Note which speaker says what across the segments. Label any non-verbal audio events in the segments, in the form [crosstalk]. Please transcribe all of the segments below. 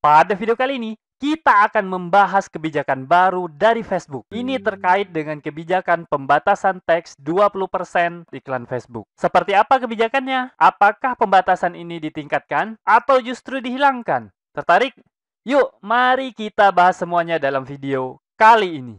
Speaker 1: Pada video kali ini, kita akan membahas kebijakan baru dari Facebook. Ini hmm. terkait dengan kebijakan pembatasan teks 20% iklan Facebook. Seperti apa kebijakannya? Apakah pembatasan ini ditingkatkan atau justru dihilangkan? Tertarik? Yuk, mari kita bahas semuanya dalam video kali ini.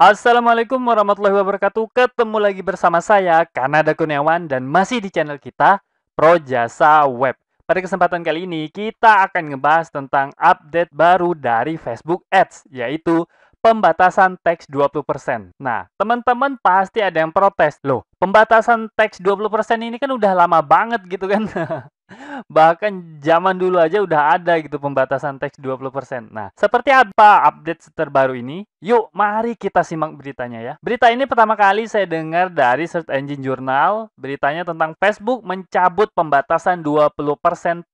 Speaker 1: Assalamualaikum warahmatullahi wabarakatuh. Ketemu lagi bersama saya Kanada Kurniawan dan masih di channel kita Pro Jasa Web. Pada kesempatan kali ini kita akan ngebahas tentang update baru dari Facebook Ads yaitu pembatasan teks 20%. Nah, teman-teman pasti ada yang protes. Loh, pembatasan teks 20% ini kan udah lama banget gitu kan. [laughs] Bahkan zaman dulu aja udah ada gitu pembatasan teks 20%. Nah, seperti apa update terbaru ini? Yuk, mari kita simak beritanya ya. Berita ini pertama kali saya dengar dari Search Engine Journal. Beritanya tentang Facebook mencabut pembatasan 20%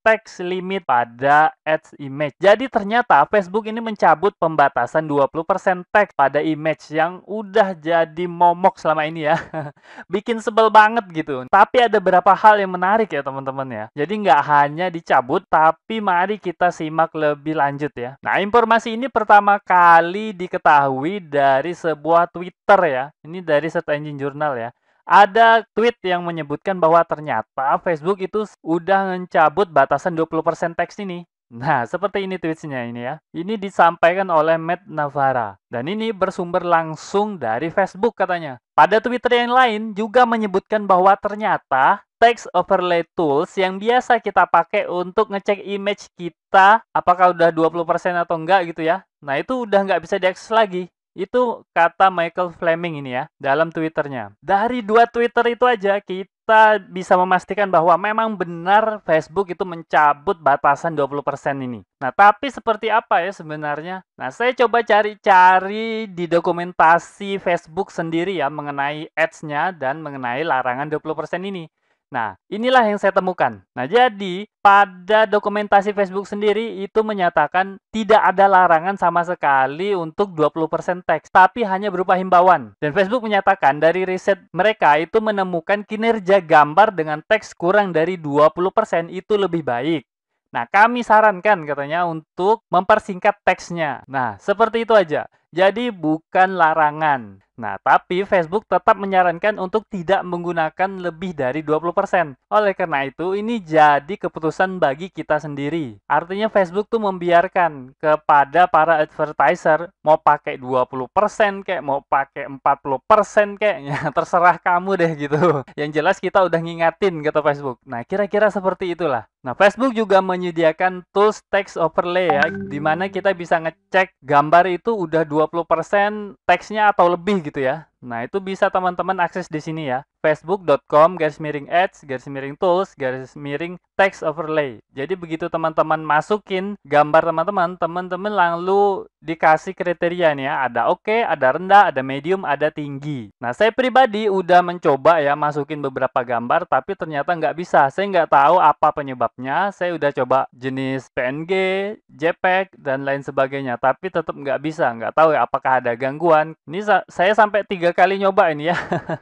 Speaker 1: tax limit pada ads image. Jadi ternyata Facebook ini mencabut pembatasan 20% tax pada image yang udah jadi momok selama ini ya. [laughs] Bikin sebel banget gitu. Tapi ada beberapa hal yang menarik ya teman-teman ya. Jadi nggak hanya dicabut, tapi mari kita simak lebih lanjut ya. Nah, informasi ini pertama kali diketahui ketahui dari sebuah Twitter ya. Ini dari Search Engine Journal ya. Ada tweet yang menyebutkan bahwa ternyata Facebook itu udah mencabut batasan 20% teks ini. Nah, seperti ini tweetnya ini ya. Ini disampaikan oleh Matt Navara Dan ini bersumber langsung dari Facebook katanya. Pada Twitter yang lain juga menyebutkan bahwa ternyata text overlay tools yang biasa kita pakai untuk ngecek image kita apakah udah 20% atau enggak gitu ya. Nah, itu udah nggak bisa diakses lagi. Itu kata Michael Fleming ini ya dalam Twitternya. Dari dua Twitter itu aja kita bisa memastikan bahwa memang benar Facebook itu mencabut batasan 20% ini. Nah, tapi seperti apa ya sebenarnya? Nah, saya coba cari-cari di dokumentasi Facebook sendiri ya mengenai ads-nya dan mengenai larangan 20% ini. Nah, inilah yang saya temukan. Nah, jadi pada dokumentasi Facebook sendiri itu menyatakan tidak ada larangan sama sekali untuk 20% teks, tapi hanya berupa himbauan. Dan Facebook menyatakan dari riset mereka itu menemukan kinerja gambar dengan teks kurang dari 20% itu lebih baik. Nah, kami sarankan katanya untuk mempersingkat teksnya. Nah, seperti itu aja. Jadi bukan larangan. Nah, tapi Facebook tetap menyarankan untuk tidak menggunakan lebih dari 20%. Oleh karena itu, ini jadi keputusan bagi kita sendiri. Artinya Facebook tuh membiarkan kepada para advertiser mau pakai 20% kayak mau pakai 40% kayak [laughs] ya, terserah kamu deh gitu. Yang jelas kita udah ngingatin kata Facebook. Nah, kira-kira seperti itulah. Nah, Facebook juga menyediakan tools text overlay ya, di mana kita bisa ngecek gambar itu udah 20% teksnya atau lebih gitu ya. Nah, itu bisa teman-teman akses di sini ya. facebook.com garis miring ads garis miring tools garis miring text overlay. Jadi begitu teman-teman masukin gambar teman-teman, teman-teman lalu dikasih kriteria nih ya. Ada oke, okay, ada rendah, ada medium, ada tinggi. Nah, saya pribadi udah mencoba ya masukin beberapa gambar, tapi ternyata nggak bisa. Saya nggak tahu apa penyebabnya. Saya udah coba jenis PNG, JPEG, dan lain sebagainya. Tapi tetap nggak bisa. Nggak tahu ya apakah ada gangguan. Ini saya sampai tiga kali nyoba ini ya.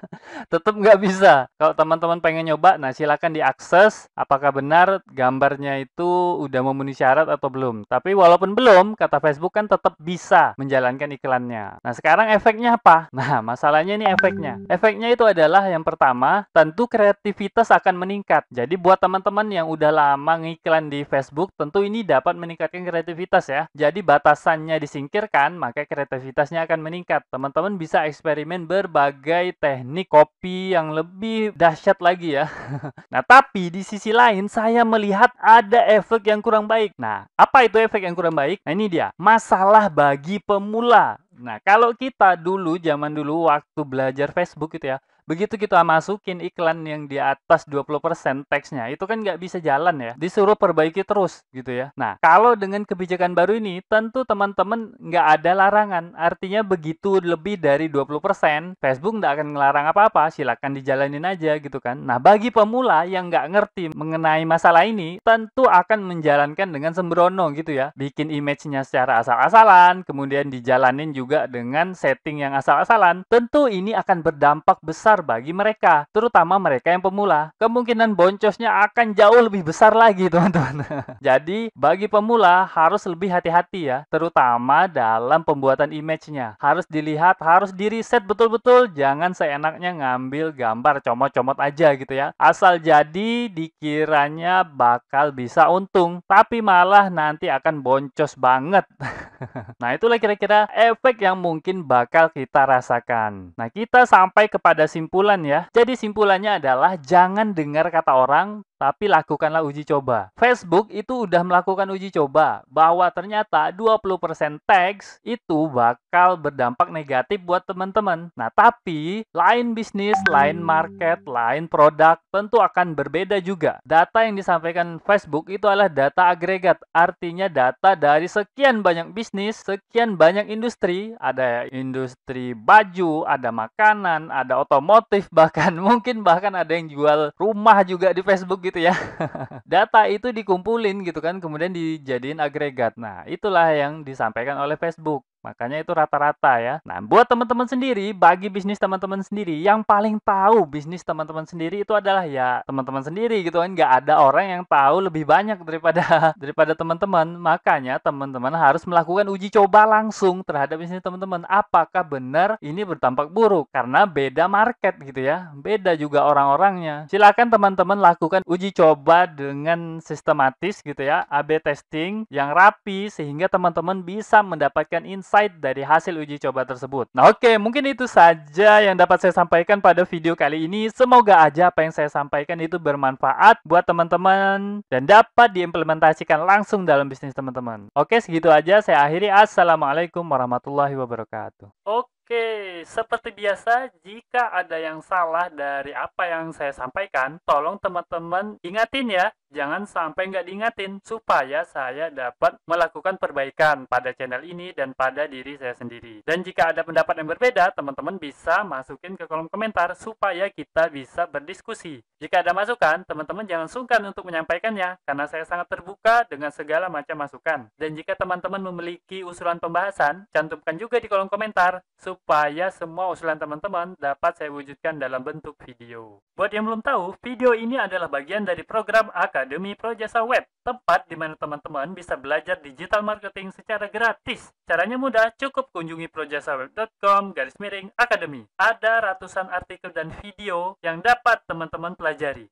Speaker 1: [laughs] tetap nggak bisa. Kalau teman-teman pengen nyoba, nah silakan diakses apakah benar benar gambarnya itu udah memenuhi syarat atau belum. Tapi walaupun belum, kata Facebook kan tetap bisa menjalankan iklannya. Nah, sekarang efeknya apa? Nah, [laughs] masalahnya ini efeknya. Efeknya itu adalah yang pertama, tentu kreativitas akan meningkat. Jadi buat teman-teman yang udah lama ngiklan di Facebook, tentu ini dapat meningkatkan kreativitas ya. Jadi batasannya disingkirkan, maka kreativitasnya akan meningkat. Teman-teman bisa eksperimen berbagai teknik kopi yang lebih dahsyat lagi ya. [laughs] nah, tapi di sisi lain saya melihat ada efek yang kurang baik. Nah, apa itu efek yang kurang baik? Nah, ini dia. Masalah bagi pemula. Nah, kalau kita dulu zaman dulu waktu belajar Facebook gitu ya, begitu kita masukin iklan yang di atas 20% teksnya, itu kan nggak bisa jalan ya. Disuruh perbaiki terus gitu ya. Nah, kalau dengan kebijakan baru ini, tentu teman-teman nggak ada larangan. Artinya begitu lebih dari 20%, Facebook nggak akan ngelarang apa-apa, silakan dijalanin aja gitu kan. Nah, bagi pemula yang nggak ngerti mengenai masalah ini, tentu akan menjalankan dengan sembrono gitu ya. Bikin image-nya secara asal-asalan, kemudian dijalanin juga juga dengan setting yang asal-asalan, tentu ini akan berdampak besar bagi mereka, terutama mereka yang pemula. Kemungkinan boncosnya akan jauh lebih besar lagi, [laughs] teman-teman. Jadi, bagi pemula harus lebih hati-hati ya, terutama dalam pembuatan image-nya. Harus dilihat, harus di-reset betul-betul, jangan seenaknya ngambil gambar comot-comot aja gitu ya. Asal jadi dikiranya bakal bisa untung, tapi malah nanti akan boncos banget. [laughs] nah, itulah kira-kira efek efek yang mungkin bakal kita rasakan. Nah, kita sampai kepada simpulan ya. Jadi simpulannya adalah jangan dengar kata orang, tapi lakukanlah uji coba. Facebook itu udah melakukan uji coba bahwa ternyata 20% teks itu bakal berdampak negatif buat teman-teman. Nah, tapi lain bisnis, lain market, lain produk tentu akan berbeda juga. Data yang disampaikan Facebook itu adalah data agregat, artinya data dari sekian banyak bisnis, sekian banyak industri, ada industri baju, ada makanan, ada otomotif [laughs] bahkan mungkin bahkan ada yang jual rumah juga di Facebook gitu gitu ya. [laughs] Data itu dikumpulin gitu kan, kemudian dijadiin agregat. Nah, itulah yang disampaikan oleh Facebook. Makanya itu rata-rata ya. Nah, buat teman-teman sendiri, bagi bisnis teman-teman sendiri, yang paling tahu bisnis teman-teman sendiri itu adalah ya teman-teman sendiri gitu kan. Nggak ada orang yang tahu lebih banyak daripada [laughs] daripada teman-teman. Makanya teman-teman harus melakukan uji coba langsung terhadap bisnis teman-teman. Apakah benar ini bertampak buruk? Karena beda market gitu ya. Beda juga orang-orangnya. Silakan teman-teman lakukan uji coba dengan sistematis gitu ya. AB testing yang rapi sehingga teman-teman bisa mendapatkan insight insight dari hasil uji coba tersebut. Nah oke, okay, mungkin itu saja yang dapat saya sampaikan pada video kali ini. Semoga aja apa yang saya sampaikan itu bermanfaat buat teman-teman dan dapat diimplementasikan langsung dalam bisnis teman-teman. Oke, okay, segitu aja. Saya akhiri. Assalamualaikum warahmatullahi wabarakatuh. Oke. Okay. Oke, seperti biasa, jika ada yang salah dari apa yang saya sampaikan, tolong teman-teman ingatin ya. Jangan sampai nggak diingatin, supaya saya dapat melakukan perbaikan pada channel ini dan pada diri saya sendiri. Dan jika ada pendapat yang berbeda, teman-teman bisa masukin ke kolom komentar supaya kita bisa berdiskusi. Jika ada masukan, teman-teman jangan sungkan untuk menyampaikannya, karena saya sangat terbuka dengan segala macam masukan. Dan jika teman-teman memiliki usulan pembahasan, cantumkan juga di kolom komentar, supaya supaya semua usulan teman-teman dapat saya wujudkan dalam bentuk video. Buat yang belum tahu, video ini adalah bagian dari program Akademi Projasa Web, tempat di mana teman-teman bisa belajar digital marketing secara gratis. Caranya mudah, cukup kunjungi projasaweb.com garis miring akademi. Ada ratusan artikel dan video yang dapat teman-teman pelajari.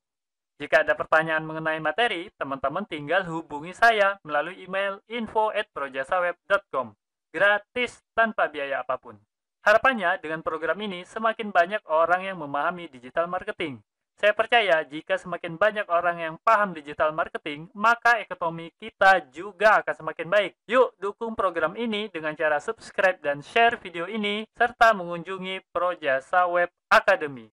Speaker 1: Jika ada pertanyaan mengenai materi, teman-teman tinggal hubungi saya melalui email info@projasaweb.com. Gratis tanpa biaya apapun. Harapannya, dengan program ini, semakin banyak orang yang memahami digital marketing. Saya percaya, jika semakin banyak orang yang paham digital marketing, maka ekonomi kita juga akan semakin baik. Yuk, dukung program ini dengan cara subscribe dan share video ini, serta mengunjungi Pro Web Academy.